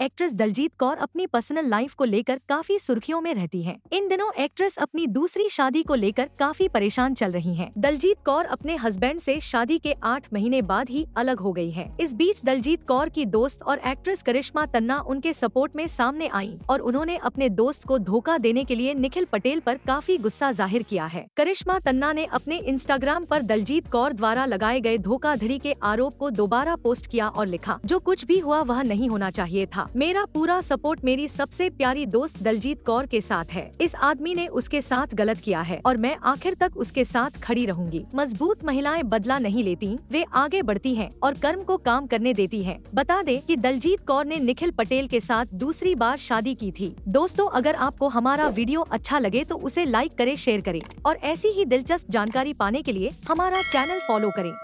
Actress Daljit Kaur अपनी personal life को लेकर काफी सुर्खियों में रहती हैं। इन दिनों एक्ट्रेस अपनी दूसरी शादी को लेकर काफी परेशान चल रही हैं। दलजीत कौर अपने हस्बैंड से शादी के आठ महीने बाद ही अलग हो गई हैं। इस बीच दलजीत कौर की दोस्त और एक्ट्रेस करिश्मा तन्ना उनके सपोर्ट में सामने आई और उन्होंने अपने दोस्त को धोखा देने के लिए निखिल पटेल आरोप काफी गुस्सा जाहिर किया है करिश्मा तन्ना ने अपने इंस्टाग्राम आरोप दलजीत कौर द्वारा लगाए गए धोखाधड़ी के आरोप को दोबारा पोस्ट किया और लिखा जो कुछ भी हुआ वह नहीं होना चाहिए था था मेरा पूरा सपोर्ट मेरी सबसे प्यारी दोस्त दलजीत कौर के साथ है इस आदमी ने उसके साथ गलत किया है और मैं आखिर तक उसके साथ खड़ी रहूंगी मजबूत महिलाएं बदला नहीं लेती वे आगे बढ़ती है और कर्म को काम करने देती है बता दे की दलजीत कौर ने निखिल पटेल के साथ दूसरी बार शादी की थी दोस्तों अगर आपको हमारा वीडियो अच्छा लगे तो उसे लाइक करे शेयर करे और ऐसी ही दिलचस्प जानकारी पाने के लिए हमारा चैनल फॉलो करें